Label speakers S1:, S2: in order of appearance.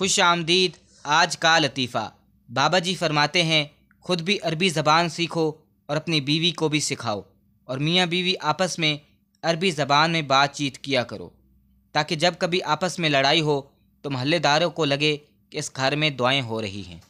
S1: खुश आमदीद आज का लतीफ़ा बाबा जी फरमाते हैं खुद भी अरबी ज़बान सीखो और अपनी बीवी को भी सिखाओ और मियाँ बीवी आपस में अरबी ज़बान में बातचीत किया करो ताकि जब कभी आपस में लड़ाई हो तो महल्लेदारों को लगे कि इस घर में दुआएं हो रही हैं